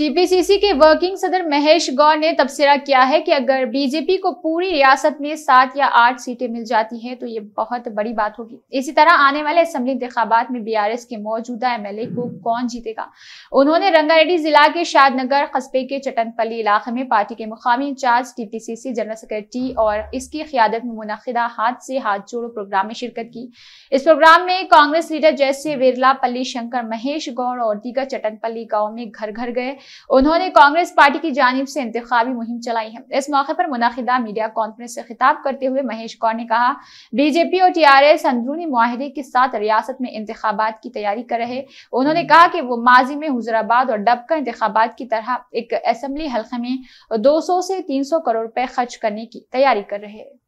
TPCC के working सदर महेश गौर ने तबसरा किया है कि अगर बीजेपी को पूरी रियासत में सात या आठ सीटें मिल जाती हैं तो ये बहुत बड़ी बात होगी इसी तरह आने वाले असम्बली इंतबात में बीआरएस के मौजूदा एमएलए को कौन जीतेगा उन्होंने रंगारेड्डी जिला के शादनगर कस्बे के चटनपल्ली इलाके में पार्टी के मुकामी इंचार्ज टी जनरल सेक्रेटरी और इसकी क्यादत में मुनदा हाथ से हाथ जोड़ो प्रोग्राम में शिरकत की इस प्रोग्राम में कांग्रेस लीडर जैसे बिरला पल्ली शंकर महेश गौड़ और दीगर चटनपल्ली गाँव में घर घर गए उन्होंने कांग्रेस पार्टी की जानब से इंतबी मुहिम चलाई है इस मौके पर मुनदा मीडिया कॉन्फ्रेंस से खिताब करते हुए महेश कौर ने कहा बीजेपी और टीआरएस अंदरूनी माहरे के साथ रियासत में इंतबात की तैयारी कर रहे उन्होंने कहा कि वो माजी में हुजराबाद और डबका इंतबात की तरह एक असम्बली हल्के में दो सौ से तीन सौ करोड़ रुपए खर्च करने की तैयारी कर रहे हैं